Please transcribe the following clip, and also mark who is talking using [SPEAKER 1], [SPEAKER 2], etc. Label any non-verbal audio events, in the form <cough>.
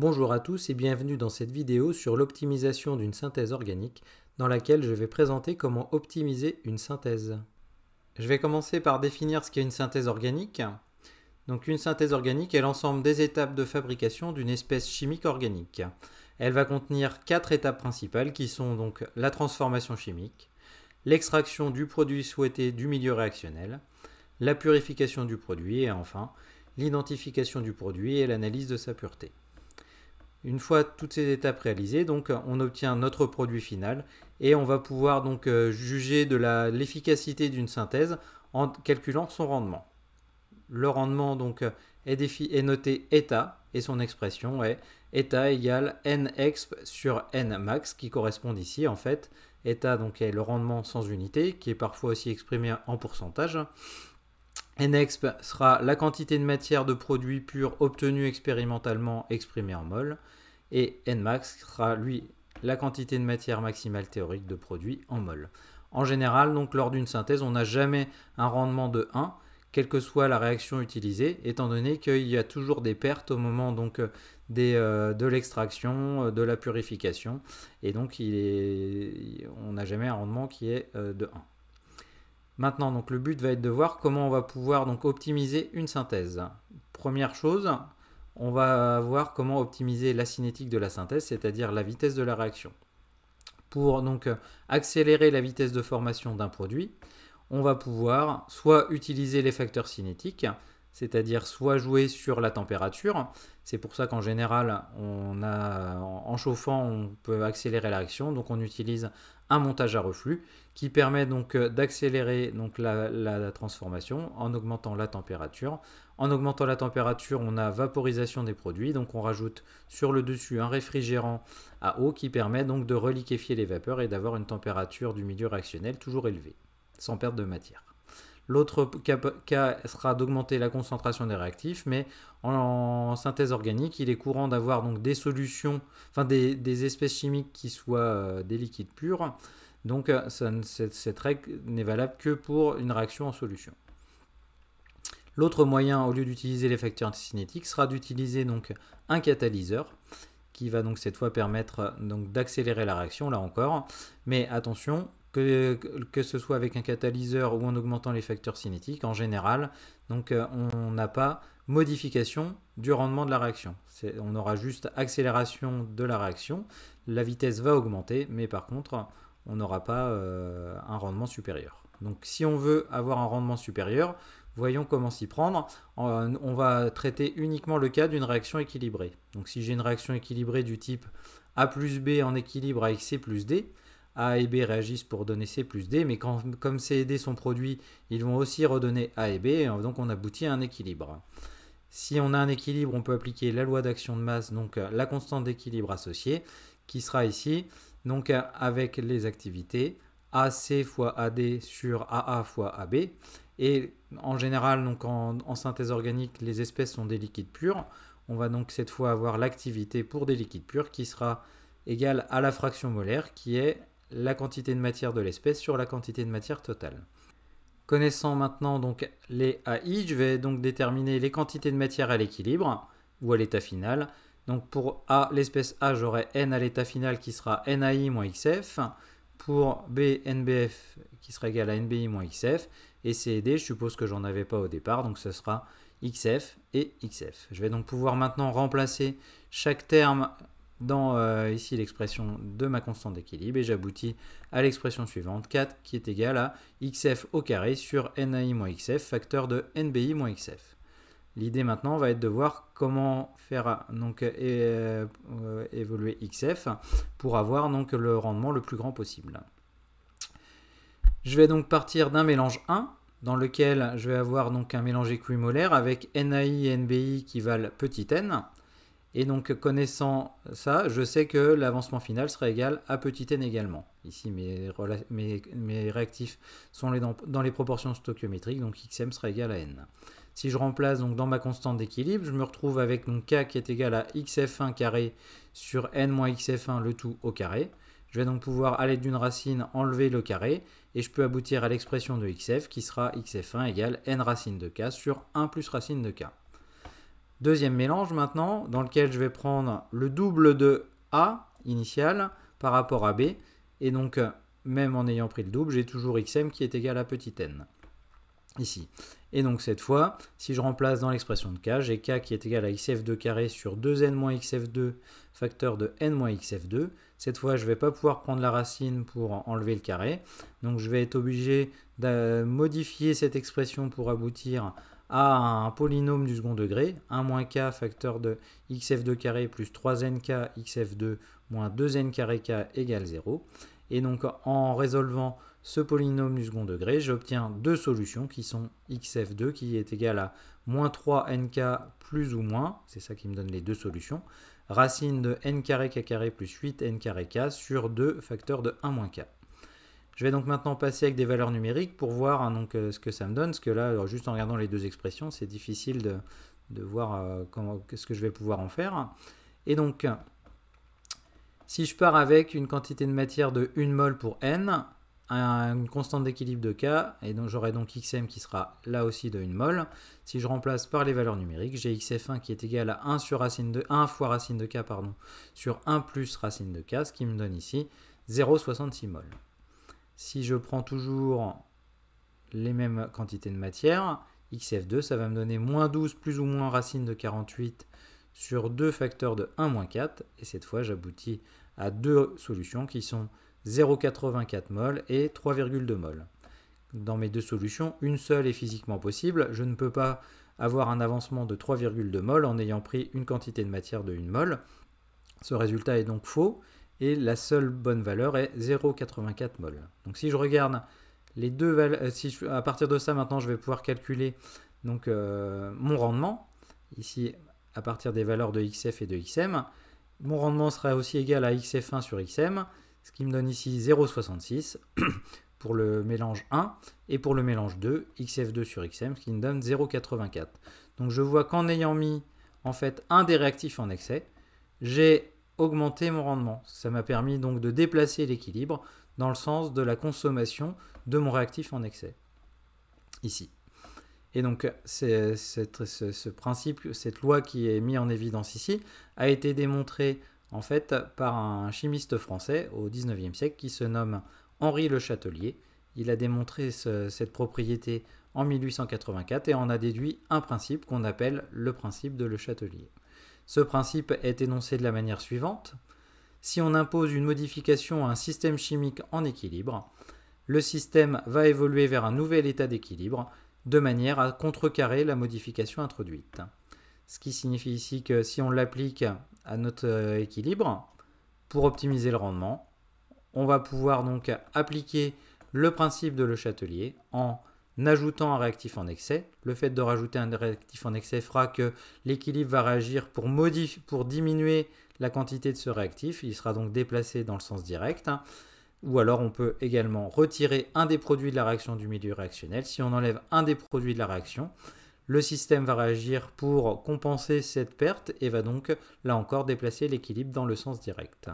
[SPEAKER 1] Bonjour à tous et bienvenue dans cette vidéo sur l'optimisation d'une synthèse organique dans laquelle je vais présenter comment optimiser une synthèse. Je vais commencer par définir ce qu'est une synthèse organique. Donc une synthèse organique est l'ensemble des étapes de fabrication d'une espèce chimique organique. Elle va contenir quatre étapes principales qui sont donc la transformation chimique, l'extraction du produit souhaité du milieu réactionnel, la purification du produit et enfin l'identification du produit et l'analyse de sa pureté. Une fois toutes ces étapes réalisées, donc euh, on obtient notre produit final et on va pouvoir donc euh, juger de l'efficacité d'une synthèse en calculant son rendement. Le rendement donc euh, est, noté eta et son expression est eta égale nx sur n max qui correspond ici en fait eta donc est le rendement sans unité qui est parfois aussi exprimé en pourcentage. Nexp sera la quantité de matière de produit pur obtenue expérimentalement exprimée en mol et Nmax sera lui la quantité de matière maximale théorique de produit en mol. En général, donc lors d'une synthèse, on n'a jamais un rendement de 1, quelle que soit la réaction utilisée, étant donné qu'il y a toujours des pertes au moment donc euh, euh, de l'extraction, euh, de la purification, et donc on n'a jamais un rendement qui est de 1. Maintenant, donc le but va être de voir comment on va pouvoir donc optimiser une synthèse. Première chose, on va voir comment optimiser la cinétique de la synthèse, c'est-à-dire la vitesse de la réaction. Pour donc accélérer la vitesse de formation d'un produit, on va pouvoir soit utiliser les facteurs cinétiques, c'est-à-dire soit jouer sur la température. C'est pour ça qu'en général, on a, en chauffant, on peut accélérer la réaction. Donc on utilise un montage à reflux qui permet donc euh, d'accélérer donc la, transformation en augmentant la température. En augmentant la température, on a vaporisation des produits. Donc on rajoute sur le dessus un réfrigérant à eau qui permet donc de reliquéfier les vapeurs et d'avoir une température du milieu réactionnel toujours élevée, sans perte de matière. L'autre cas sera d'augmenter la concentration des réactifs, mais en synthèse organique, il est courant d'avoir donc des solutions, enfin des, espèces chimiques qui soient euh, des liquides purs. Donc euh, cette règle n'est valable que pour une réaction en solution. L'autre moyen, au lieu d'utiliser les facteurs cinétiques, sera d'utiliser donc un catalyseur qui va donc cette fois permettre euh, donc d'accélérer la réaction là encore. Mais attention, que, ce soit avec un catalyseur ou en augmentant les facteurs cinétiques, en général, donc euh, on n'a pas modification du rendement de la réaction. On aura juste accélération de la réaction, la vitesse va augmenter, mais par contre, on n'aura pas euh, un rendement supérieur. Donc si on veut avoir un rendement supérieur, voyons comment s'y prendre. On va traiter uniquement le cas d'une réaction équilibrée. Donc si j'ai une réaction équilibrée du type A plus B en équilibre avec C plus D, a et B réagissent pour donner C plus D, mais comme C et D sont produits, ils vont aussi redonner A et B, donc on aboutit à un équilibre. Si on a un équilibre, on peut appliquer la loi d'action de masse, donc euh, la constante d'équilibre associée, qui sera ici, donc euh, avec les activités AC fois AD sur AA fois AB. Et en général, donc en synthèse organique, les espèces sont des liquides purs. On va donc cette fois avoir l'activité pour des liquides purs qui sera égale à la fraction molaire qui est la quantité de matière de l'espèce sur la quantité de matière totale. Connaissant maintenant donc les AI, je vais donc déterminer les quantités de matière à l'équilibre ou à l'état final. Donc pour A, l'espèce A, j'aurai N à l'état final qui sera NAI moins XF. Pour B, NBF qui sera égal à NBI moins XF. Et C et D, je suppose que j'en avais pas au départ, donc ce sera XF et XF. Je vais donc pouvoir maintenant remplacer chaque terme dans euh, ici l'expression de ma constante d'équilibre et j'aboutis à l'expression suivante 4 qui est égale à xf au carré sur nai moins xf facteur de nbi moins xf. L'idée maintenant va être de voir comment faire euh, évoluer xf pour avoir donc, le rendement le plus grand possible. Je vais donc partir d'un mélange 1 dans lequel je vais avoir donc un mélange équimolaire avec nai et nbi qui valent petit n et donc, connaissant ça, je sais que l'avancement final sera égal à petit n également. Ici, mes, réactifs sont les dans, les proportions stoichiométriques, donc xm sera égal à n. Si je remplace donc dans ma constante d'équilibre, je me retrouve avec mon k qui est égal à xf1 carré sur n xf1, le tout au carré. Je vais donc pouvoir, à l'aide d'une racine, enlever le carré, et je peux aboutir à l'expression de xf qui sera xf1 égale n racine de k sur 1 plus racine de k. Deuxième mélange maintenant, dans lequel je vais prendre le double de A initial par rapport à B. Et donc, même en ayant pris le double, j'ai toujours xm qui est égal à petit n. Ici. Et donc cette fois, si je remplace dans l'expression de k, j'ai k qui est égal à xf2 carré sur 2n-xf2 facteur de n-xf2. Cette fois, je ne vais pas pouvoir prendre la racine pour enlever le carré. Donc je vais être obligé de modifier cette expression pour aboutir à à un polynôme du second degré, 1 moins k facteur de xf2 carré plus 3nk xf2 moins 2n égale 0. Et donc en résolvant ce polynôme du second degré, j'obtiens deux solutions qui sont xf2 qui est égal à moins 3nk plus ou moins, c'est ça qui me donne les deux solutions, racine de n k plus 8n sur 2 facteurs de 1 moins k. Je vais donc maintenant passer avec des valeurs numériques pour voir hein, euh, ce que ça me donne, parce que là, juste en regardant les deux expressions, c'est difficile de, voir euh, ce que je vais pouvoir en faire. Et donc, si je pars avec une quantité de matière de 1 mol pour n, une constante d'équilibre de k, et donc j'aurai donc xm qui sera là aussi de 1 mol. Si je remplace par les valeurs numériques, j'ai xf1 qui est égal à 1, sur racine de, 1 fois racine de k pardon, sur 1 plus racine de k, ce qui me donne ici 0,66 mol si je prends toujours les mêmes quantités de matière, xf2, ça va me donner moins 12 plus ou moins racine de 48 sur 2 facteurs de 1 moins 4. Et cette fois, j'aboutis à deux solutions qui sont 0,84 mol et 3,2 mol. Dans mes deux solutions, une seule est physiquement possible. Je ne peux pas avoir un avancement de 3,2 mol en ayant pris une quantité de matière de 1 mol. Ce résultat est donc faux et la seule bonne valeur est 0,84 mol. Donc si je regarde les deux valeurs, à partir de ça maintenant je vais pouvoir calculer donc, euh, mon rendement, ici à partir des valeurs de XF et de XM, mon rendement sera aussi égal à XF1 sur XM, ce qui me donne ici 0,66 <coughs> pour le mélange 1, et pour le mélange 2, XF2 sur XM, ce qui me donne 0,84. Donc je vois qu'en ayant mis en fait un des réactifs en excès, j'ai augmenter mon rendement. Ça m'a permis donc de déplacer l'équilibre dans le sens de la consommation de mon réactif en excès. Ici. Et donc ce, principe, cette loi qui est mise en évidence ici, a été démontrée en fait par un chimiste français au 19e siècle qui se nomme Henri Le Châtelier. Il a démontré cette propriété en 1884 et en a déduit un principe qu'on appelle le principe de Le Châtelier. Ce principe est énoncé de la manière suivante. Si on impose une modification à un système chimique en équilibre, le système va évoluer vers un nouvel état d'équilibre de manière à contrecarrer la modification introduite. Ce qui signifie ici que si on l'applique à notre euh, équilibre, pour optimiser le rendement, on va pouvoir donc appliquer le principe de Le châtelier en n'ajoutant un réactif en excès. Le fait de rajouter un réactif en excès fera que l'équilibre va réagir pour, pour diminuer la quantité de ce réactif. Il sera donc déplacé dans le sens direct. Hein. Ou alors on peut également retirer un des produits de la réaction du milieu réactionnel. Si on enlève un des produits de la réaction, le système va réagir pour compenser cette perte et va donc là encore déplacer l'équilibre dans le sens direct.